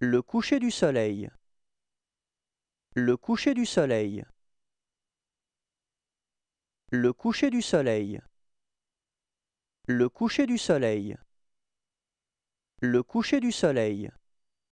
Le coucher du soleil. Le coucher du soleil. Le coucher du soleil. Le coucher du soleil. Le coucher du soleil.